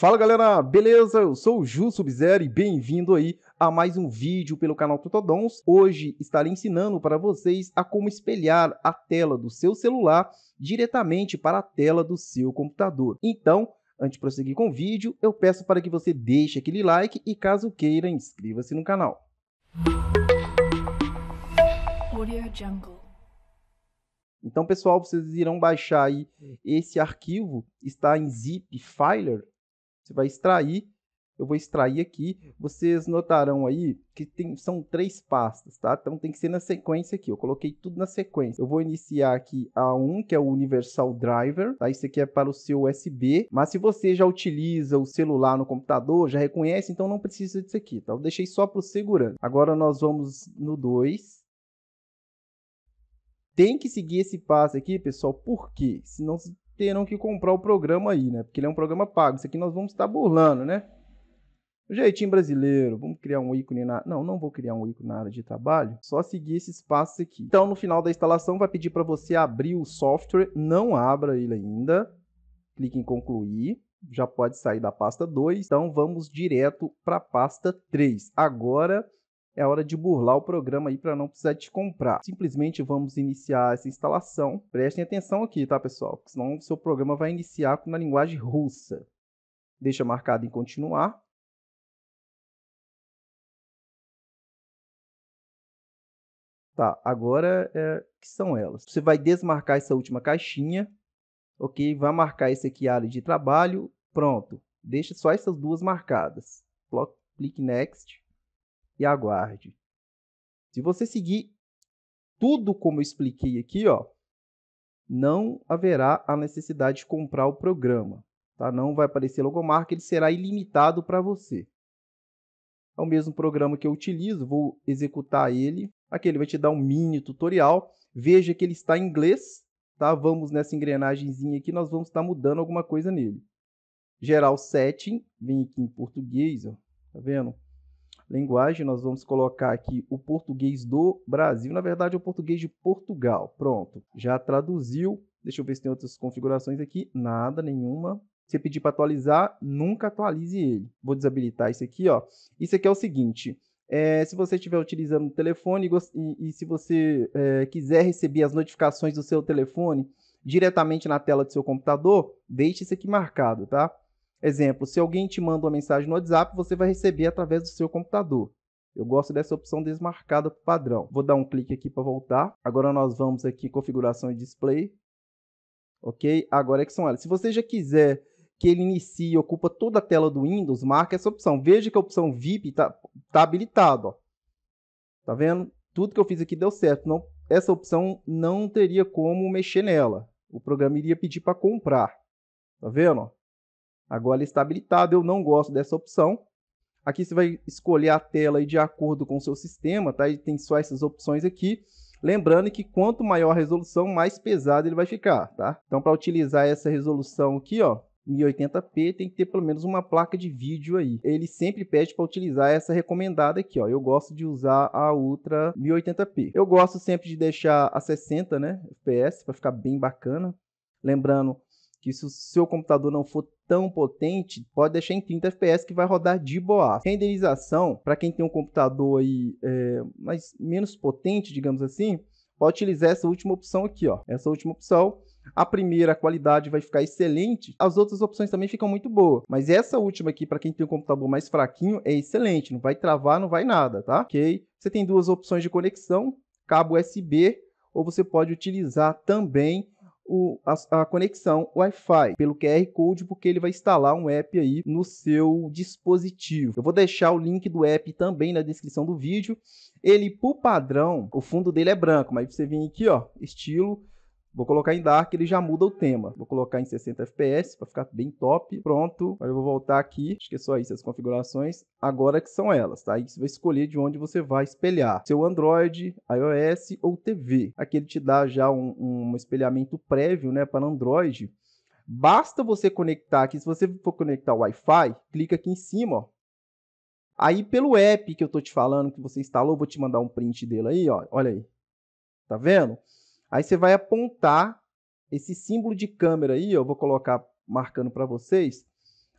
Fala galera, beleza? Eu sou o Ju Subzero e bem-vindo aí a mais um vídeo pelo canal Tutodons. Hoje estarei ensinando para vocês a como espelhar a tela do seu celular diretamente para a tela do seu computador. Então, antes de prosseguir com o vídeo, eu peço para que você deixe aquele like e caso queira, inscreva-se no canal. Então, pessoal, vocês irão baixar aí esse arquivo, está em zip filer, você vai extrair, eu vou extrair aqui. Vocês notarão aí que tem, são três pastas, tá? Então tem que ser na sequência aqui. Eu coloquei tudo na sequência. Eu vou iniciar aqui a 1, que é o Universal Driver, tá? Isso aqui é para o seu USB, mas se você já utiliza o celular no computador, já reconhece, então não precisa disso aqui, tá? Eu deixei só para o segurança. Agora nós vamos no 2, tem que seguir esse passo aqui, pessoal, porque senão terão que comprar o programa aí, né? Porque ele é um programa pago. Isso aqui nós vamos estar burlando, né? O jeitinho brasileiro, vamos criar um ícone na... Não, não vou criar um ícone na área de trabalho, só seguir esses passos aqui. Então, no final da instalação, vai pedir para você abrir o software, não abra ele ainda, clique em concluir, já pode sair da pasta 2, então vamos direto para a pasta 3. Agora, é hora de burlar o programa aí para não precisar de comprar. Simplesmente vamos iniciar essa instalação. Prestem atenção aqui, tá, pessoal? Porque senão o seu programa vai iniciar com uma linguagem russa. Deixa marcado em continuar. Tá, agora é, que são elas? Você vai desmarcar essa última caixinha, ok? Vai marcar esse aqui área de trabalho, pronto. Deixa só essas duas marcadas. Clique Next e aguarde. Se você seguir tudo como eu expliquei aqui, ó, não haverá a necessidade de comprar o programa. Tá? Não vai aparecer logomarca, ele será ilimitado para você. É o mesmo programa que eu utilizo, vou executar ele. Aqui ele vai te dar um mini tutorial. Veja que ele está em inglês. Tá? Vamos nessa engrenagemzinha aqui, nós vamos estar mudando alguma coisa nele. Geral setting, vem aqui em português, ó, tá vendo? linguagem, nós vamos colocar aqui o português do Brasil. Na verdade, é o português de Portugal. Pronto, já traduziu. Deixa eu ver se tem outras configurações aqui. Nada, nenhuma. Se pedir para atualizar, nunca atualize ele. Vou desabilitar isso aqui, ó. Isso aqui é o seguinte. É, se você estiver utilizando o telefone e, e se você é, quiser receber as notificações do seu telefone diretamente na tela do seu computador, deixe isso aqui marcado, tá? Exemplo, se alguém te manda uma mensagem no WhatsApp, você vai receber através do seu computador. Eu gosto dessa opção desmarcada por padrão. Vou dar um clique aqui para voltar. Agora nós vamos aqui configuração e display. Ok? Agora é que são elas. Se você já quiser que ele inicie e ocupa toda a tela do Windows, marque essa opção. Veja que a opção VIP está tá, tá habilitada. Ó. Tá vendo? Tudo que eu fiz aqui deu certo. Não, essa opção não teria como mexer nela. O programa iria pedir para comprar. Tá vendo? Ó? Agora está habilitado, eu não gosto dessa opção. Aqui você vai escolher a tela de acordo com o seu sistema, tá? Ele tem só essas opções aqui. Lembrando que quanto maior a resolução, mais pesado ele vai ficar, tá? Então, para utilizar essa resolução aqui, ó, 1080p, tem que ter pelo menos uma placa de vídeo aí. Ele sempre pede para utilizar essa recomendada aqui, ó. Eu gosto de usar a Ultra 1080p. Eu gosto sempre de deixar a 60, né, FPS, para ficar bem bacana. Lembrando que se o seu computador não for tão potente, pode deixar em 30 FPS que vai rodar de boa. Renderização, para quem tem um computador aí é, mais, menos potente, digamos assim, pode utilizar essa última opção aqui, ó. Essa última opção. A primeira, a qualidade vai ficar excelente. As outras opções também ficam muito boas. Mas essa última aqui, para quem tem um computador mais fraquinho, é excelente. Não vai travar, não vai nada, tá? Ok? Você tem duas opções de conexão, cabo USB, ou você pode utilizar também o, a, a conexão Wi-Fi pelo QR Code, porque ele vai instalar um app aí no seu dispositivo. Eu vou deixar o link do app também na descrição do vídeo. Ele, por padrão, o fundo dele é branco, mas você vem aqui, ó, estilo, Vou colocar em Dark, ele já muda o tema. Vou colocar em 60 FPS para ficar bem top. Pronto. Agora eu vou voltar aqui. Acho que é só isso, essas configurações. Agora que são elas, tá? Aí você vai escolher de onde você vai espelhar. Seu Android, iOS ou TV. Aqui ele te dá já um, um espelhamento prévio, né? Para Android. Basta você conectar aqui. Se você for conectar o Wi-Fi, clica aqui em cima, ó. Aí pelo app que eu tô te falando que você instalou, vou te mandar um print dele aí, ó. Olha aí. Tá vendo? Aí você vai apontar esse símbolo de câmera aí, eu vou colocar marcando para vocês.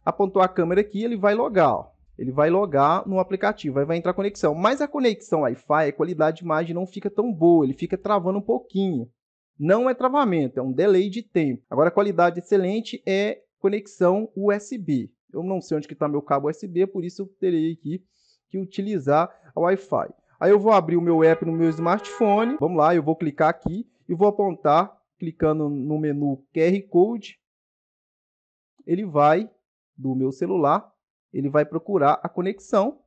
Apontou a câmera aqui, ele vai logar, ó. Ele vai logar no aplicativo, aí vai entrar conexão. Mas a conexão Wi-Fi, a é qualidade de imagem não fica tão boa, ele fica travando um pouquinho. Não é travamento, é um delay de tempo. Agora, a qualidade excelente é conexão USB. Eu não sei onde está meu cabo USB, por isso eu terei aqui que utilizar a Wi-Fi. Aí eu vou abrir o meu app no meu smartphone. Vamos lá, eu vou clicar aqui e vou apontar, clicando no menu QR Code, ele vai, do meu celular, ele vai procurar a conexão.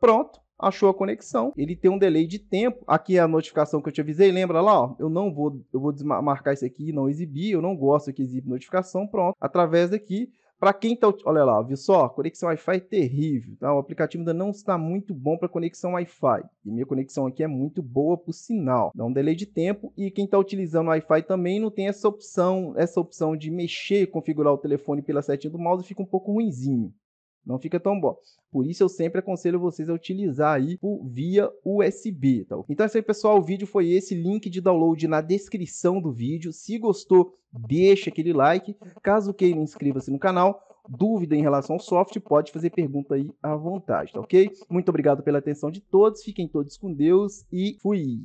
Pronto, achou a conexão. Ele tem um delay de tempo. Aqui é a notificação que eu te avisei, lembra lá? Ó, eu não vou, eu vou marcar isso aqui não exibir, eu não gosto que exiba notificação, pronto. Através daqui, para quem está. Olha lá, viu só? Conexão Wi-Fi é terrível. Tá? O aplicativo ainda não está muito bom para conexão Wi-Fi. E minha conexão aqui é muito boa por sinal. Dá um delay de tempo. E quem está utilizando Wi-Fi também não tem essa opção, essa opção de mexer e configurar o telefone pela setinha do mouse, fica um pouco ruinzinho não fica tão bom. Por isso eu sempre aconselho vocês a utilizar aí o via USB, tá? Então é isso aí, pessoal, o vídeo foi esse, link de download na descrição do vídeo. Se gostou, deixa aquele like. Caso queira, inscreva-se no canal. Dúvida em relação ao software pode fazer pergunta aí à vontade, tá ok? Muito obrigado pela atenção de todos, fiquem todos com Deus e fui!